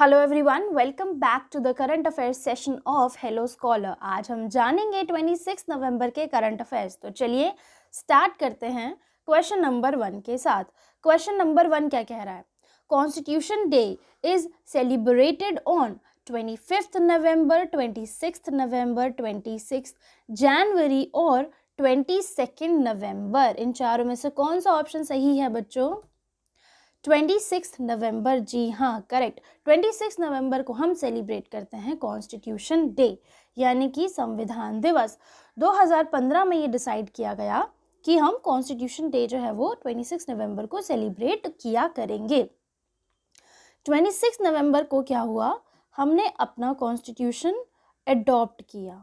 Hello everyone welcome back to the current affairs session of hello scholar आज हम जानेंगे 26 नवंबर के करंट अफेयर्स तो चलिए स्टार्ट करते हैं क्वेश्चन नंबर वन के साथ क्वेश्चन नंबर वन क्या कह रहा है constitution day is celebrated on 25th November 26th November 26th January और 22nd नवंबर इन चारों में से कौन सा ऑप्शन सही है बच्चों ट्वेंटी सिक्स नवम्बर जी हाँ करेक्ट ट्वेंटी सिक्स नवम्बर को हम सेलिब्रेट करते हैं कॉन्स्टिट्यूशन डे यानी कि संविधान दिवस 2015 में ये डिसाइड किया गया कि हम कॉन्स्टिट्यूशन डे जो है वो 26 नवंबर को सेलिब्रेट किया करेंगे 26 नवंबर को क्या हुआ हमने अपना कॉन्स्टिट्यूशन एडॉप्ट किया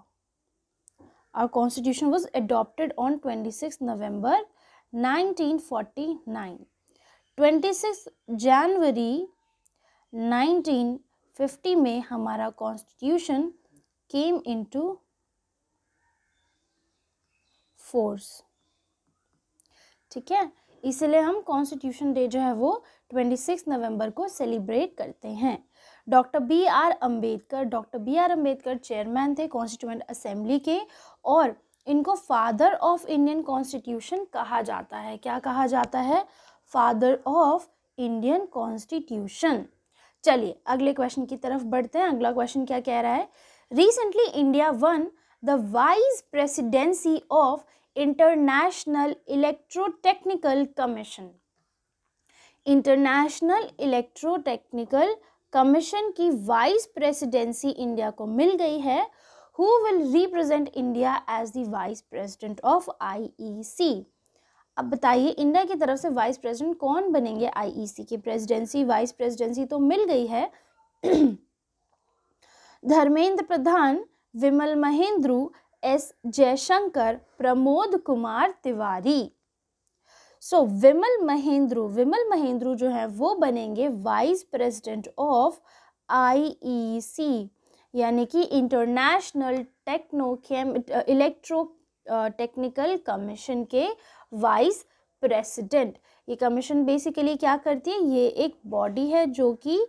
और constitution was adopted on twenty November 1949 26 जनवरी 1950 में हमारा कॉन्स्टिट्यूशन केम इनटू फोर्स ठीक है इसलिए हम कॉन्स्टिट्यूशन डे जो है वो 26 नवंबर को सेलिब्रेट करते हैं doctor B R Ambedkar doctor B R Ambedkar chairman थे कॉन्स्टिट्यूंट असेंबली के और इनको फादर ऑफ इंडियन कॉन्स्टिट्यूशन कहा जाता है क्या कहा जाता है फादर ऑफ इंडियन कॉन्स्टिट्यूशन चलिए अगले क्वेश्चन की तरफ बढ़ते हैं अगला क्वेश्चन क्या कह रहा है recently India won the vice presidency of international electrotechnical commission international electrotechnical commission की वाइस प्रेसिडेंसी इंडिया को मिल गई है who will represent India as the vice president of I E C अब बताइए इंडिया की तरफ से वाइस प्रेसिडेंट कौन बनेंगे आईईसी e की प्रेसिडेंसी वाइस प्रेसिडेंसी तो मिल गई है Dharmendra Pradhan Vimal Mahendru S Jaishankar Pramod Kumar Tiwari so so, Vimal Mahendru Vimal Mahendru जो है वो बनेंगे vice president of IEC e यानी कि international technochem electro technical commission के वाइस प्रेसिडेंट ये कमीशन बेसिकली क्या करती है ये एक बॉडी है जो कि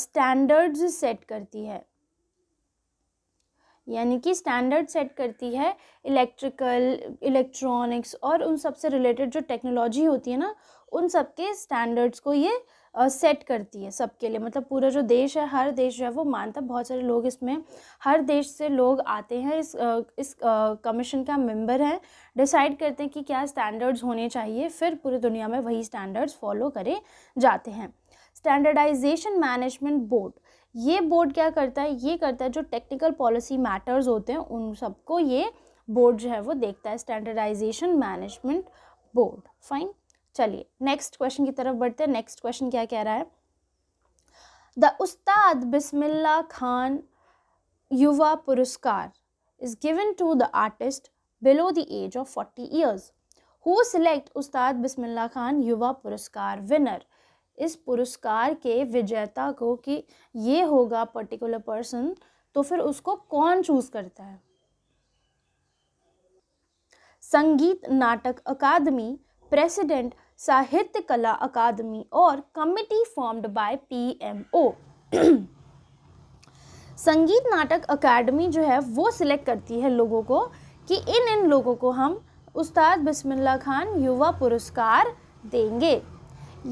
स्टैंडर्ड्स सेट करती है यानी कि स्टैंडर्ड सेट करती है इलेक्ट्रिकल इलेक्ट्रॉनिक्स और उन सब से रिलेटेड जो टेक्नोलॉजी होती है ना उन सब के स्टैंडर्ड्स को ये सेट करती है सबके लिए मतलब पूरा जो देश है हर देश जो है वो मानता है बहुत सारे लोग इसमें हर देश से लोग आते हैं इस इस कमीशन का मेंबर है डिसाइड करते हैं कि क्या स्टैंडर्ड्स होने चाहिए फिर पूरी दुनिया में वही स्टैंडर्ड्स फॉलो करे जाते हैं स्टैंडर्डाइजेशन मैनेजमेंट बोर्ड ये बोर्ड क्या करता है ये करता है जो टेक्निकल पॉलिसी मैटर्स होते हैं उन सबको ये बोर्ड जो है वो देखता है स्टैंडर्डाइजेशन मैनेजमेंट बोर्ड फाइन चलिए नेक्स्ट क्वेश्चन की तरफ बढ़ते हैं नेक्स्ट क्वेश्चन क्या कह रहा है द उस्ताद Bismillah Khan Yuva Puraskar is given to the artist below the age of forty years who select Ustad Bismillah Khan Yuva पुरस्कार विनर इस पुरस्कार के विजेता को कि ये होगा पर्टिकुलर पर्सन तो फिर उसको कौन चूज करता है संगीत नाटक अकादमी प्रेसिडेंट साहित्य कला अकादमी और कमिटी फॉर्म्ड बाय पीएमओ संगीत नाटक अकादमी जो है वो सिलेक्ट करती है लोगों को कि इन इन लोगों को हम उस्ताद बिस्मिल्ला खान युवा पुरस्कार देंगे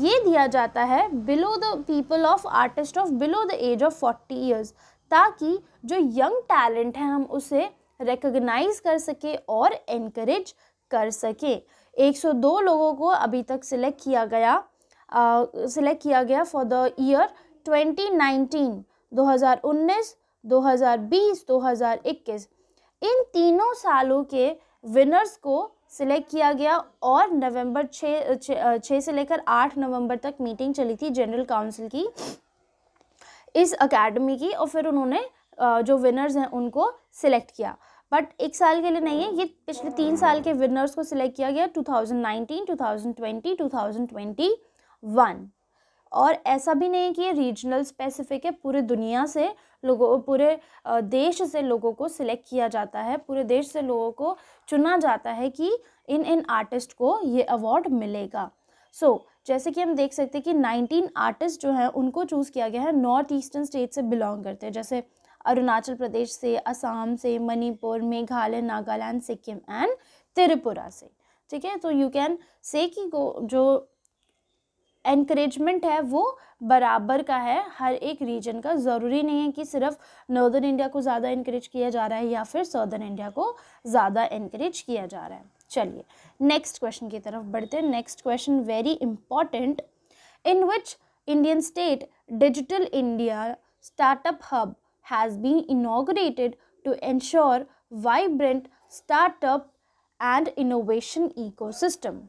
ये दिया जाता है below the people of artist of below the age of forty years ताकि जो यंग टैलेंट है हम उसे रिकग्नाइज कर सके और इनक्रेज कर सके 102 लोगों को अभी तक सिलेक्ट किया गया सिलेक्ट किया गया फॉर द ईयर 2019 2019 2020 2021 इन तीनों सालों के विनर्स को सिलेक्ट किया गया और नवंबर छः छः से लेकर आठ नवंबर तक मीटिंग चली थी जनरल काउंसिल की इस एकेडमी की और फिर उन्होंने जो विनर्स हैं उनको सिलेक्ट किया बट एक साल के लिए नहीं है ये पिछले तीन साल के विनर्स को सिलेक्ट किया गया 2019, 2020, 2021 और ऐसा भी नहीं है कि ये रीजनल स्पेसिफिक है पूरे दुनिया से लोगों पूरे देश से लोगों को सिलेक्ट किया जाता है पूरे देश से लोगों को चुना जाता है कि इन इन आर्टिस्ट को ये अवार्ड मिलेगा सो so, जैसे कि हम देख सकते हैं कि 19 आर्टिस्ट जो हैं उनको चूज़ किया गया है नॉर्थ ईस्टर्न स्टेट से बिलोंग करते हैं जैसे अरुणाचल प्रदेश से असम से मणिपुर मेघालय नागालैंड सिक्किम एंड त्रिपुरा से ठीक है तो यू कैन से कि जो एनकरेजमेंट है वो बराबर का है हर एक रीजन का ज़रूरी नहीं है कि सिर्फ नॉर्दर्न इंडिया को ज़्यादा इनक्रेज किया जा रहा है या फिर सदर्न इंडिया को ज़्यादा इनक्रेज किया जा रहा है चलिए नेक्स्ट क्वेश्चन की तरफ बढ़ते हैं next question very important in which Indian state digital India startup hub has been inaugurated to ensure vibrant startup and innovation ecosystem.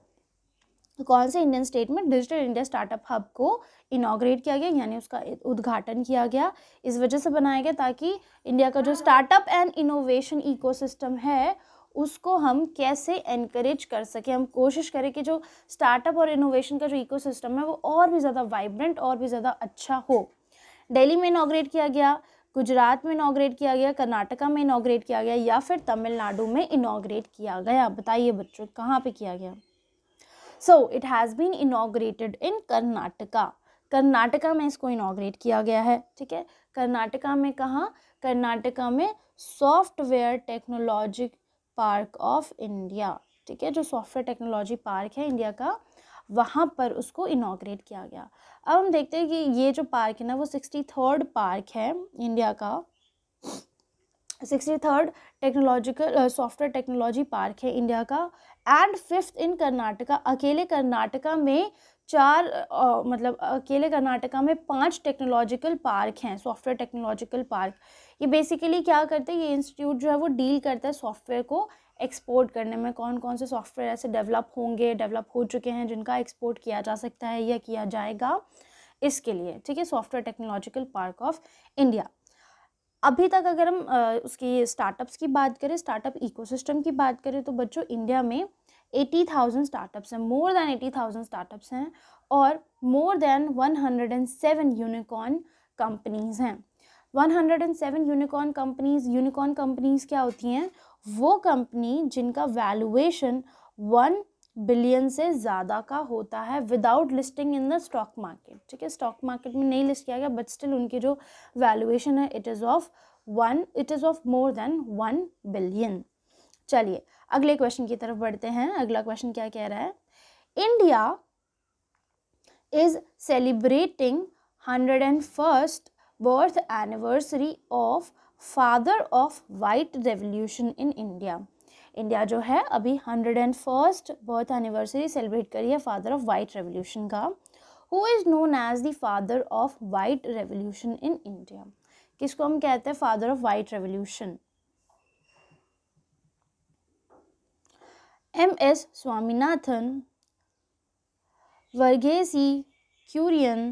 कौन से इंडियन स्टेट में डिजिटल इंडिया स्टार्टअप हब को इनाग्रेट किया गया यानी उसका उद्घाटन किया गया इस वजह से बनाया गया ताकि इंडिया का जो स्टार्टअप एंड इनोवेशन इकोसिस्टम है उसको हम कैसे इनक्रेज कर सकें हम कोशिश करें कि जो स्टार्टअप और इनोवेशन का जो इकोसिस्टम है वो और भी ज़्यादा वाइब्रेंट और भी ज़्यादा अच्छा हो दिल्ली में इनाग्रेट किया गया गुजरात में इनाग्रेट किया गया कर्नाटका में इनाग्रेट किया गया या फिर तमिलनाडु में इनाग्रेट किया गया बताइए बच्चों कहाँ पे किया गया so it has been inaugurated in Karnataka Karnataka में इसको इनाग्रेट किया गया है ठीक है कर्नाटका में कहाँ कर्नाटका में software technology park of India ठीक है जो सॉफ्टवेयर टेक्नोलॉजी पार्क है इंडिया का वहाँ पर उसको इनाग्रेट किया गया अब हम देखते हैं कि ये जो पार्क है ना वो सिक्सटी थर्ड पार्क है इंडिया का sixty third technological software technology park है इंडिया का एंड फिफ्थ इन कर्नाटका अकेले कर्नाटका में चार आ, uh, मतलब अकेले कर्नाटका में पांच टेक्नोलॉजिकल पार्क हैं सॉफ्टवेयर टेक्नोलॉजिकल पार्क ये बेसिकली क्या करते हैं ये इंस्टीट्यूट जो है वो डील करता है सॉफ्टवेयर को एक्सपोर्ट करने में कौन कौन से सॉफ्टवेयर ऐसे डेवलप होंगे डेवलप हो चुके हैं जिनका एक्सपोर्ट किया जा सकता है या किया जाएगा इसके लिए ठीक है software technological park of India अभी तक अगर हम उसकी स्टार्टअप्स की बात करें स्टार्टअप इकोसिस्टम की बात करें तो बच्चों इंडिया में एटी थाउजेंड स्टार्टअप्स हैं more than eighty thousand startups हैं और more than one hundred and seven unicorn companies हैं one hundred and seven unicorn companies unicorn companies क्या होती हैं वो कंपनी जिनका वैल्यूएशन वन बिलियन से ज़्यादा का होता है without listing in the stock market ठीक है स्टॉक मार्केट में नहीं लिस्ट किया गया बट स्टिल उनकी जो वैल्यूएशन है it is of one it is of more than one billion चलिए अगले क्वेश्चन की तरफ बढ़ते हैं अगला क्वेश्चन क्या कह रहा है India is celebrating hundred and first birth anniversary of father of white revolution in India India जो है अभी hundred and first birth anniversary celebrate करी है फादर ऑफ वाइट रेवोल्यूशन का who is known as the father of white revolution in India किसको हम कहते हैं father of white revolution M S Swaminathan Verghese Kurien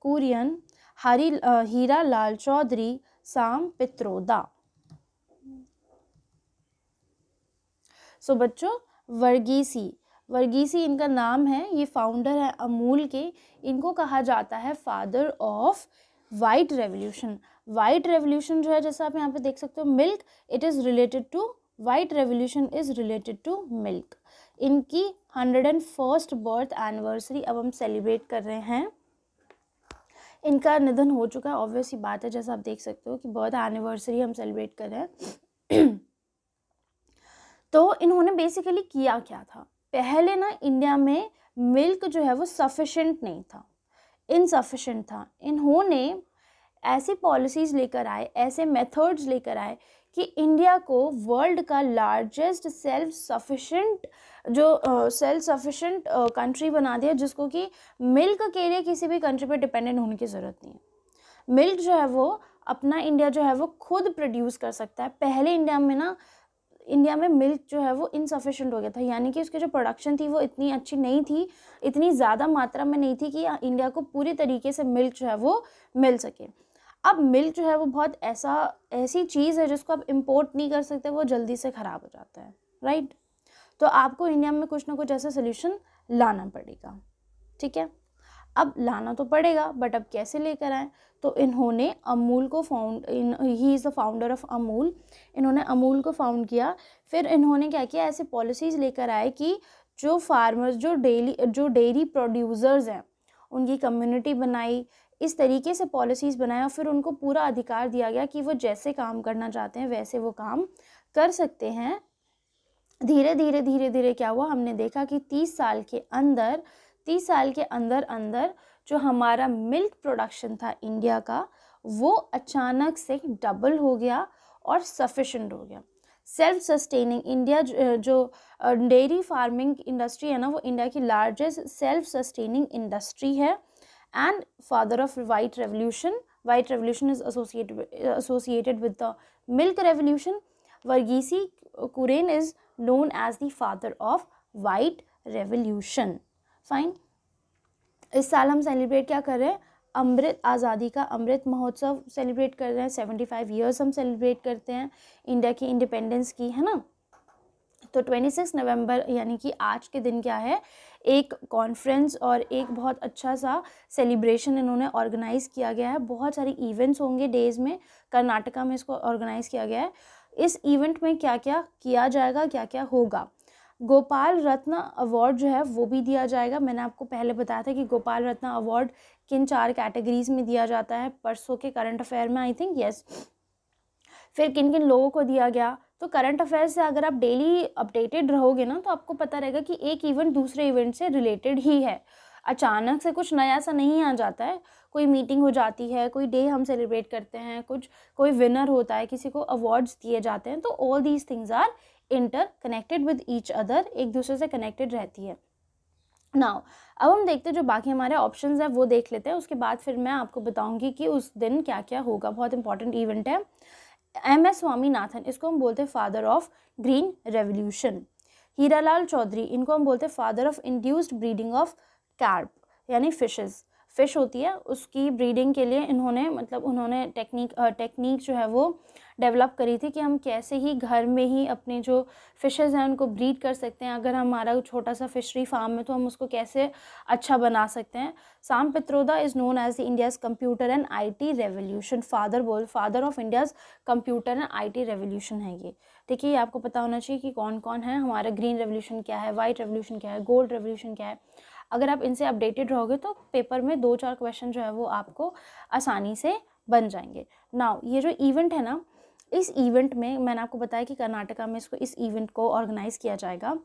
Kurien Hari Hira Lal Chaudhary Sam Pitroda so so, बच्चों वर्गीसी वर्गीसी इनका नाम है ये फाउंडर है अमूल के इनको कहा जाता है father of white revolution white revolution जो है जैसा आप यहाँ पे देख सकते हो milk it is related to white revolution is related to milk इनकी hundred and first birth anniversary अब हम सेलिब्रेट कर रहे हैं इनका निधन हो चुका है ऑब्वियस ही बात है जैसा आप देख सकते हो कि बहुत एनिवर्सरी हम सेलिब्रेट कर रहे हैं तो इन्होंने बेसिकली किया क्या था पहले ना इंडिया में मिल्क जो है वो सफिशेंट नहीं था इनसफिशेंट था इन्होंने ऐसी पॉलिसीज़ लेकर आए ऐसे मेथड्स लेकर आए कि इंडिया को वर्ल्ड का लार्जेस्ट सेल्फ सफिशेंट जो सेल्फ सफिशेंट कंट्री बना दिया जिसको कि मिल्क के लिए किसी भी कंट्री पर डिपेंडेंट होने की ज़रूरत नहीं है मिल्क जो है वो अपना इंडिया जो है वो खुद प्रोड्यूस कर सकता है पहले इंडिया में ना इंडिया में मिल्क जो है वो इनसफिशेंट हो गया था यानी कि उसकी जो प्रोडक्शन थी वो इतनी अच्छी नहीं थी इतनी ज़्यादा मात्रा में नहीं थी कि इंडिया को पूरी तरीके से मिल्क जो है वो मिल सके अब मिल्क जो है वो बहुत ऐसा ऐसी चीज़ है जिसको आप इम्पोर्ट नहीं कर सकते वो जल्दी से ख़राब हो जाता है राइट तो आपको इंडिया में कुछ ना कुछ ऐसा सोल्यूशन लाना पड़ेगा ठीक है अब लाना तो पड़ेगा बट अब कैसे लेकर आएँ तो इन्होंने अमूल को फाउंड इन he is the founder of Amul इन्होंने अमूल को फाउंड किया फिर इन्होंने क्या किया ऐसे पॉलिसीज़ लेकर आए कि जो फार्मर्स जो डेली जो डेयरी प्रोड्यूसर्स हैं उनकी कम्युनिटी बनाई इस तरीके से पॉलिसीज़ बनाया फिर उनको पूरा अधिकार दिया गया कि वो जैसे काम करना चाहते हैं वैसे वो काम कर सकते हैं धीरे धीरे धीरे धीरे क्या हुआ हमने देखा कि तीस साल के अंदर तीस साल के अंदर अंदर जो हमारा मिल्क प्रोडक्शन था इंडिया का वो अचानक से डबल हो गया और सफिशेंट हो गया सेल्फ सस्टेनिंग इंडिया जो डेयरी फार्मिंग इंडस्ट्री है ना वो इंडिया की लार्जेस्ट सेल्फ सस्टेनिंग इंडस्ट्री है and father of white revolution white revolution is associated with, associated with the milk revolution varghese kuren is known as the father of white revolution fine इस साल हम celebrate क्या कर रहे हैं अमृत आज़ादी का अमृत महोत्सव सेलिब्रेट कर रहे हैं सेवेंटी फाइव ईयर्स हम सेलिब्रेट करते हैं इंडिया की इंडिपेंडेंस की है ना तो ट्वेंटी सिक्स नवम्बर यानी कि आज के दिन क्या है एक कॉन्फ्रेंस और एक बहुत अच्छा सा सेलिब्रेशन इन्होंने ऑर्गेनाइज़ किया गया है बहुत सारे इवेंट्स होंगे डेज़ में कर्नाटका में इसको ऑर्गेनाइज़ किया गया है इस इवेंट में क्या क्या किया जाएगा क्या क्या होगा गोपाल रत्न अवार्ड जो है वो भी दिया जाएगा मैंने आपको पहले बताया था कि गोपाल रत्न अवार्ड किन चार कैटेगरीज में दिया जाता है परसों के करंट अफेयर में आई थिंक यस फिर किन किन लोगों को दिया गया तो करंट अफेयर्स से अगर आप डेली अपडेटेड रहोगे ना तो आपको पता रहेगा कि एक इवेंट दूसरे इवेंट से रिलेटेड ही है अचानक से कुछ नया सा नहीं आ जाता है कोई मीटिंग हो जाती है कोई डे हम सेलिब्रेट करते हैं कुछ कोई विनर होता है किसी को अवार्ड्स दिए जाते हैं तो all these things are interconnected with each other एक दूसरे से कनेक्टेड रहती है नाउ अब हम देखते हैं जो बाकी हमारे ऑप्शन है वो देख लेते हैं उसके बाद फिर मैं आपको बताऊँगी कि उस दिन क्या क्या होगा बहुत इंपॉर्टेंट इवेंट है एम एस स्वामीनाथन इसको हम बोलते हैं father of green revolution Hiralal Chaudhary इनको हम बोलते हैं father of induced breeding of carp यानी फिशेस फिश होती है उसकी ब्रीडिंग के लिए इन्होंने मतलब उन्होंने टेक्निक टेक्निक जो है वो डेवलप करी थी कि हम कैसे ही घर में ही अपने जो फ़िशेज़ हैं उनको ब्रीड कर सकते हैं अगर हमारा छोटा सा फिशरी फार्म है तो हम उसको कैसे अच्छा बना सकते हैं Sam Pitroda is known as the India's computer and IT revolution father बोल father of India's computer and IT revolution है ये ठीक है ये आपको पता होना चाहिए कि कौन कौन है हमारा ग्रीन रेवोल्यूशन क्या है वाइट रेवोल्यूशन क्या है गोल्ड रेवोल्यूशन क्या है अगर आप इनसे अपडेटेड रहोगे तो पेपर में दो चार क्वेश्चन जो है वो आपको आसानी से बन जाएंगे नाउ ये जो इवेंट है ना इस इवेंट में मैंने आपको बताया कि कर्नाटका में इसको इस इवेंट को ऑर्गेनाइज़ किया जाएगा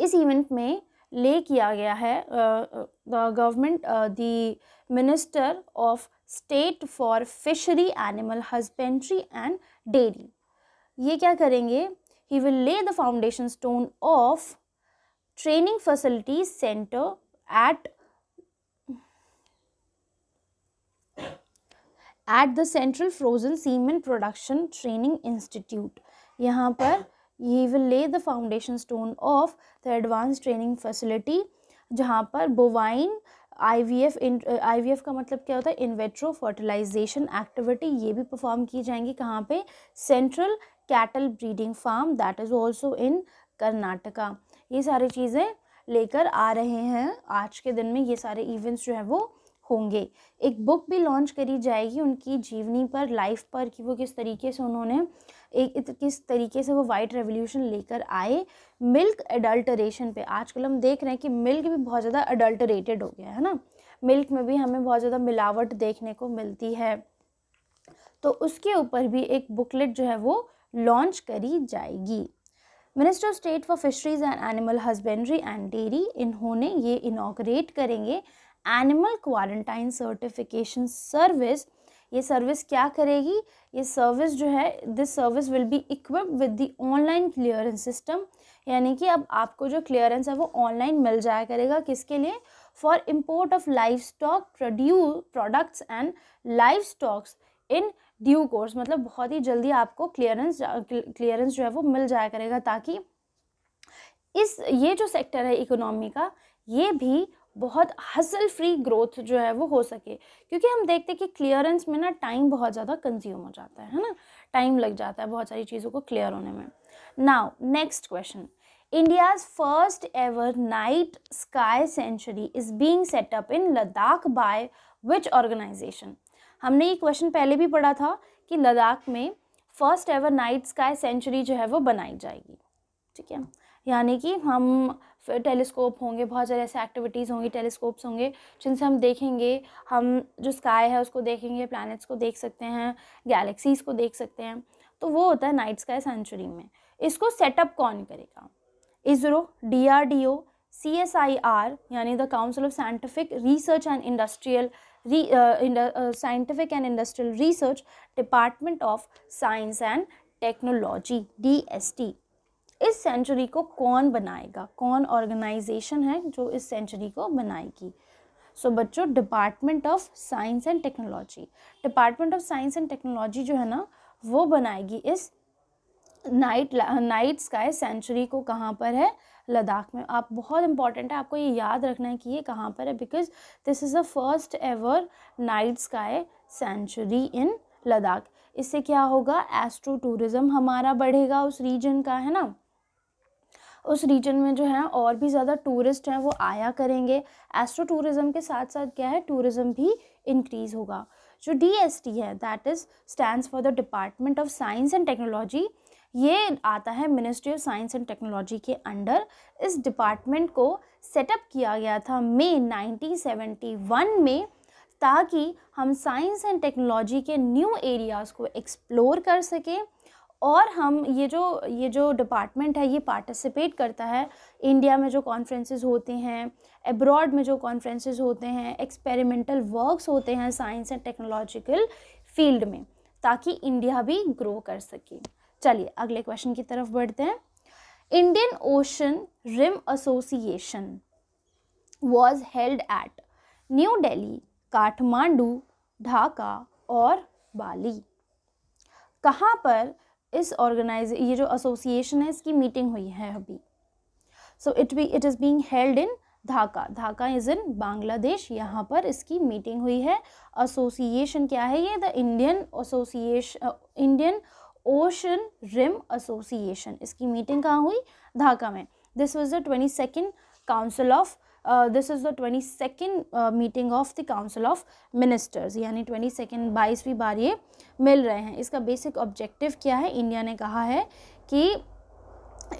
इस इवेंट में ले किया गया है the government the minister of state for fishery animal husbandry and dairy ये क्या करेंगे he will lay the foundation stone of training facilities centre at at the central frozen semen production training institute यहाँ पर he will lay the foundation stone of the advance training facility जहाँ पर bovine IVF IVF का मतलब क्या होता है इन्वेट्रो fertilisation activity ये भी परफॉर्म की जाएंगी कहाँ पे central cattle breeding farm that is also in Karnataka ये सारी चीज़ें लेकर आ रहे हैं आज के दिन में ये सारे इवेंट्स जो है वो होंगे एक बुक भी लॉन्च करी जाएगी उनकी जीवनी पर लाइफ पर कि वो किस तरीके से उन्होंने एक किस तरीके से वो वाइट रेवोल्यूशन लेकर आए मिल्क एडल्टरेशन पे आजकल हम देख रहे हैं कि मिल्क भी बहुत ज़्यादा एडल्टरेटेड हो गया है ना मिल्क में भी हमें बहुत ज़्यादा मिलावट देखने को मिलती है तो उसके ऊपर भी एक बुकलेट जो है वो लॉन्च करी जाएगी minister of state for fisheries and animal husbandry and dairy इन्होंने ये इनाग्रेट करेंगे एनिमल क्वारंटाइन सर्टिफिकेशन सर्विस ये सर्विस क्या करेगी ये सर्विस जो है this service will be equipped with the online clearance system यानी कि अब आपको जो क्लियरेंस है वो ऑनलाइन मिल जाया करेगा किसके लिए for import of livestock produ products and livestocks in due course मतलब बहुत ही जल्दी आपको क्लियरेंस क्लियरेंस जो है वो मिल जाया करेगा ताकि इस ये जो सेक्टर है इकोनॉमी का ये भी बहुत हसल फ्री ग्रोथ जो है वो हो सके क्योंकि हम देखते हैं कि क्लियरेंस में ना टाइम बहुत ज़्यादा कंज्यूम हो जाता है है ना टाइम लग जाता है बहुत सारी चीज़ों को क्लियर होने में now next question India's first ever night sky sanctuary is being set up in Ladakh by which organisation हमने ये क्वेश्चन पहले भी पढ़ा था कि लद्दाख में first ever night sky sanctuary जो है वो बनाई जाएगी ठीक है यानी कि हम टेलीस्कोप होंगे बहुत सारे ऐसे एक्टिविटीज़ होंगी टेलीस्कोप्स होंगे जिनसे हम देखेंगे हम जो स्काई है उसको देखेंगे प्लैनेट्स को देख सकते हैं गैलेक्सीज़ को देख सकते हैं तो वो होता है नाइट स्काई सेंचुरी में इसको सेटअप कौन करेगा ISRO D R D O C S I R यानी the council of scientific research and industrial scientific and industrial research department of science and technology D S T इस sanctuary को कौन बनाएगा कौन ऑर्गेनाइजेशन है जो इस सेंचुरी को बनाएगी सो so, बच्चों department of science and technology department of science and technology जो है ना वो बनाएगी इस नाइट नाइट स्काई सेंचुरी को कहाँ पर है लद्दाख में आप बहुत इंपॉर्टेंट है आपको ये याद रखना है कि ये कहाँ पर है because this is the first ever night sky sanctuary in Ladakh इससे क्या होगा एस्ट्रो टूरिज़्म हमारा बढ़ेगा उस रीजन का है ना उस रीजन में जो है और भी ज़्यादा टूरिस्ट हैं वो आया करेंगे एस्ट्रो टूरिज़म के साथ साथ क्या है टूरिज़म भी इंक्रीज़ होगा जो डी है that is stand for the department of science and technology ये आता है ministry of science and technology के अंडर इस डिपार्टमेंट को सेटअप किया गया था मे 1971 में ताकि हम साइंस एंड टेक्नोलॉजी के न्यू एरियाज़ को एक्सप्लोर कर सकें और हम ये जो ये जो डिपार्टमेंट है ये पार्टिसिपेट करता है इंडिया में जो कॉन्फ्रेंसेस होते हैं एब्रॉड में जो कॉन्फ्रेंसेस होते हैं एक्सपेरिमेंटल वर्क्स होते हैं साइंस एंड टेक्नोलॉजिकल फील्ड में ताकि इंडिया भी ग्रो कर सके चलिए अगले क्वेश्चन की तरफ बढ़ते हैं Indian Ocean rim association was held at new Delhi Kathmandu Dhaka और बाली कहाँ पर इस ऑर्गेनाइज ये जो एसोसिएशन है इसकी मीटिंग हुई है अभी so it be it is being held in Dhaka Dhaka is in Bangladesh यहाँ पर इसकी मीटिंग हुई है एसोसिएशन क्या है ये the Indian association Indian Ocean rim association इसकी मीटिंग कहाँ हुई ढाका में this was the twenty second council of this is the twenty second meeting of the council of ministers यानी ट्वेंटी सेकेंड बाईसवीं बार ये मिल रहे हैं इसका बेसिक ऑब्जेक्टिव क्या है इंडिया ने कहा है कि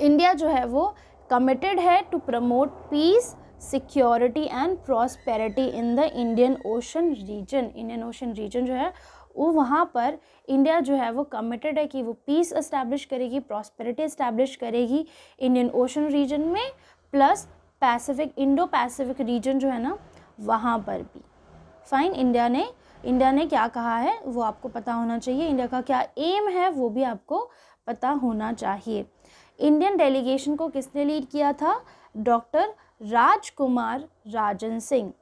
इंडिया जो है वो कमिटेड है to promote peace security and prosperity in the Indian Ocean region Indian Ocean region जो है वो वहाँ पर इंडिया जो है वो कमिटेड है कि वो पीस इस्टेब्लिश करेगी प्रॉस्पेरिटी इस्टेब्लिश करेगी इंडियन ओशन रीजन में plus Pacific Indo Pacific region जो है ना वहाँ पर भी फाइन इंडिया ने इंडिया ने क्या कहा है वो आपको पता होना चाहिए इंडिया का क्या एम है वो भी आपको पता होना चाहिए इंडियन डेलीगेशन को किसने लीड किया था doctor Rajkumar Rajan Singh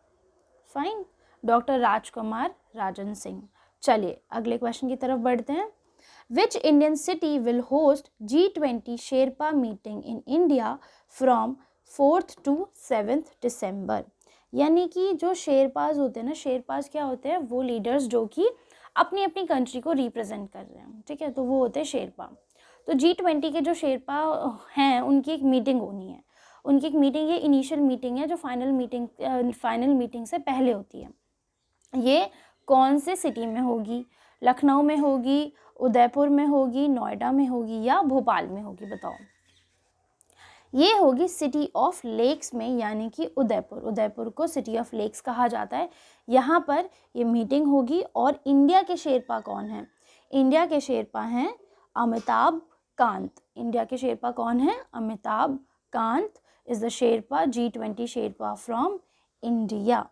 fine doctor Rajkumar Rajan Singh चलिए अगले क्वेश्चन की तरफ बढ़ते हैं which Indian city will host G twenty sherpa meeting in India from fourth to seventh December यानी कि जो शेरपाज होते हैं ना शेरपाज क्या होते हैं वो लीडर्स जो कि अपनी अपनी कंट्री को रिप्रेजेंट कर रहे हैं ठीक है तो वो होते हैं शेरपा तो जी ट्वेंटी के जो शेरपा हैं उनकी एक मीटिंग होनी है उनकी एक मीटिंग ये इनिशियल मीटिंग है जो फाइनल मीटिंग फाइनल मीटिंग से पहले होती है ये कौन से सिटी में होगी लखनऊ में होगी उदयपुर में होगी नोएडा में होगी या भोपाल में होगी बताओ ये होगी सिटी ऑफ लेक्स में यानी कि उदयपुर उदयपुर को सिटी ऑफ लेक्स कहा जाता है यहाँ पर ये मीटिंग होगी और इंडिया के शेरपा कौन हैं इंडिया के शेरपा हैं अमिताभ कांत इंडिया के शेरपा कौन है Amitabh Kant is the sherpa G twenty sherpa from India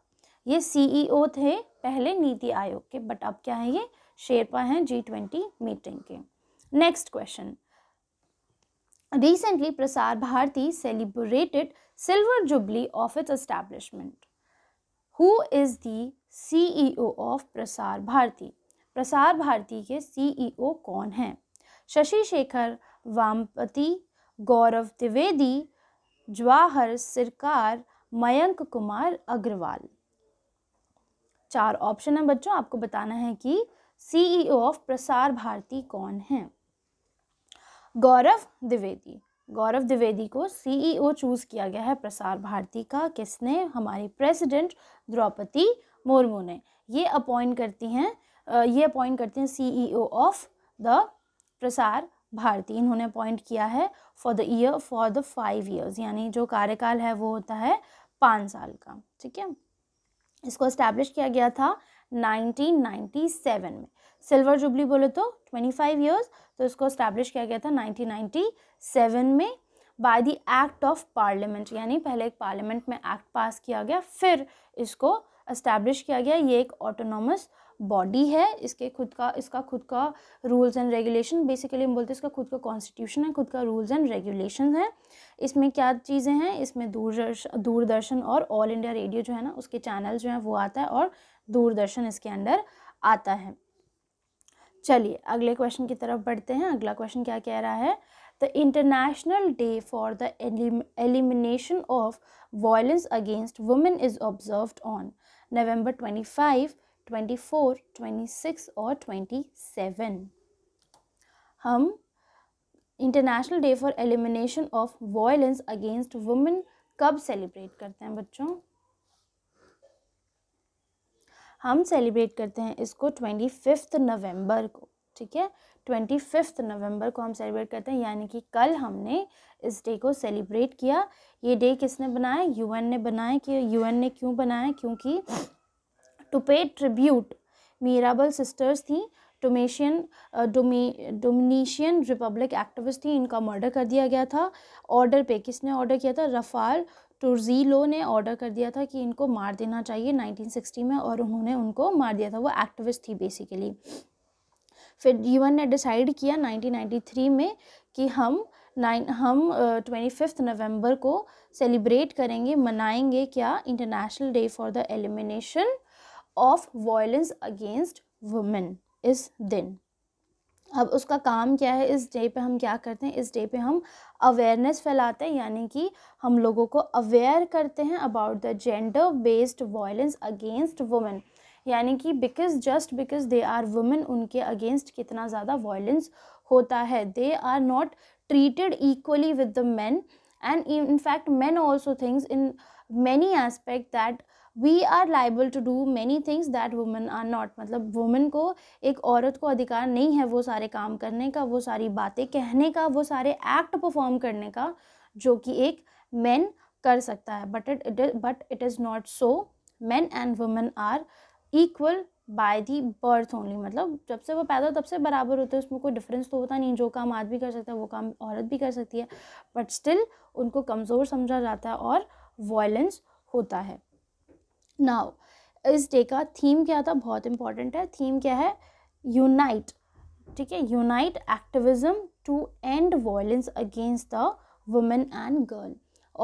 ये सी e थे पहले नीति आयोग के बट अब क्या है ये शेरपा हैं जी ट्वेंटी मीटिंग के next question Recently, Prasar Bharati celebrated silver jubilee of its establishment. Who is the CEO of Prasar Bharati? prasar bharati ke ceo kon hai shashi shekhar vampati gaurav divedi Jawhar sirkar mayank kumar agrawal चार option है बच्चों आपको बताना है कि CEO of प्रसार भारती कौन है गौरव द्विवेदी गौरव द्विवेदी को सीईओ चूज़ e किया गया है प्रसार भारती का किसने हमारी प्रेसिडेंट द्रौपदी मुर्मू ने ये अपॉइंट करती हैं ये अपॉइंट करती हैं सीईओ ऑफ द प्रसार भारती इन्होंने अपॉइंट किया है for the year for the five years यानी जो कार्यकाल है वो होता है पाँच साल का ठीक है इसको इस्टेब्लिश किया गया था 1997 में सिल्वर जुबली बोले तो 25 ईयर्स तो इसको इस्टेब्लिश किया गया था 1997 में by the act of parliament यानी पहले एक पार्लियामेंट में एक्ट पास किया गया फिर इसको इस्टेब्लिश किया गया ये एक ऑटोनोमस बॉडी है इसके खुद का इसका खुद का रूल्स एंड रेगुलेशन बेसिकली हम बोलते हैं इसका खुद का कॉन्स्टिट्यूशन है खुद का रूल्स एंड रेगुलेशन है इसमें क्या चीज़ें हैं इसमें दूरदर्शन दूरदर्शन और ऑल इंडिया रेडियो जो है ना उसके चैनल जो हैं वो आता है और दूरदर्शन इसके अंडर आता है चलिए अगले क्वेश्चन की तरफ बढ़ते हैं अगला क्वेश्चन क्या कह रहा है the international day for the elimination of violence against women is observe on November 25, 24, 26 और 27 हम international day for elimination of violence against women कब सेलिब्रेट करते हैं बच्चों हम सेलिब्रेट करते हैं इसको ट्वेंटी फिफ्थ नवम्बर को ठीक है ट्वेंटी फिफ्थ नवम्बर को हम सेलिब्रेट करते हैं यानी कि कल हमने इस डे को सेलिब्रेट किया ये डे किसने बनाया यूएन ने बनाया कि यूएन ने क्यों बनाया क्योंकि टू पे ट्रिब्यूट मीराबल सिस्टर्स थी डोमेशियन डोमिनीशियन रिपब्लिक एक्टिविस्ट थी इनका मर्डर कर दिया गया था ऑर्डर पे किसने ऑर्डर किया था रफ़ाल टर्जीलो तो ने ऑर्डर कर दिया था कि इनको मार देना चाहिए 1960 में और उन्होंने उनको मार दिया था वो एक्टिविस्ट थी बेसिकली फिर यूएन ने डिसाइड किया 1993 में कि हम नाइन हम ट्वेंटी फिफ्थ नवम्बर को सेलिब्रेट करेंगे मनाएंगे क्या international day for the elimination of violence against women इस दिन अब उसका काम क्या है इस डे पे हम क्या करते हैं इस डे पे हम अवेयरनेस फैलाते हैं यानी कि हम लोगों को अवेयर करते हैं about the gender based violence against women यानी कि because just because they are women उनके अगेंस्ट कितना ज़्यादा वायलेंस होता है they are not treated equally with the man and in fact man also things in many aspect that we are liable to do many things that women are not मतलब women को एक औरत को अधिकार नहीं है वो सारे काम करने का वो सारी बातें कहने का वो सारे एक्ट परफॉर्म करने का जो कि एक मैन कर सकता है but it but it is not so man and women are equal by the birth only मतलब जब से वो पैदा तब से बराबर होते हैं उसमें कोई डिफरेंस तो होता नहीं जो काम आदमी कर सकता है वो काम औरत भी कर सकती है बट स्टिल उनको कमज़ोर समझा जाता है और वॉयलेंस होता है नाउ इस डे का थीम क्या था बहुत इंपॉर्टेंट है थीम क्या है यूनाइट ठीक है unite activism to end violence against the women and girl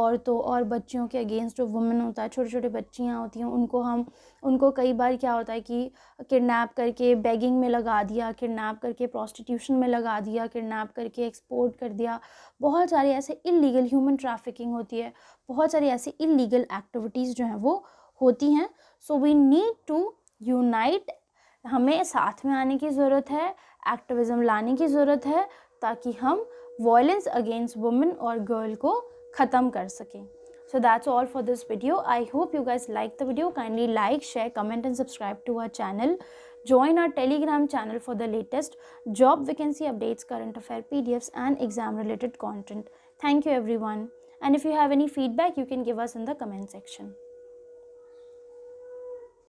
और तो और बच्चियों के अगेंस्ट जो वुमेन होता है छोटे छोटे बच्चियाँ होती हैं उनको हम उनको कई बार क्या होता है कि किडनैप करके बैगिंग में लगा दिया किडनैप करके प्रोस्टिट्यूशन में लगा दिया किडनैप करके एक्सपोर्ट कर दिया बहुत सारे ऐसे इलीगल ह्यूमन ट्रैफिकिंग होती है बहुत सारी ऐसी इलीगल एक्टिविटीज़ जो हैं वो होती हैं so we need to unite हमें साथ में आने की ज़रूरत है एक्टिविज़म लाने की ज़रूरत है ताकि हम वॉयलेंस अगेंस्ट वुमेन और गर्ल को ख़त्म कर सकें so that's all for this video i hope you guys like the video kindly like share comment and subscribe to our channel join our telegram channel for the latest job vacancy updates current affair pdfs and exam related content thank you everyone and if you have any feedback you can give us in the comment section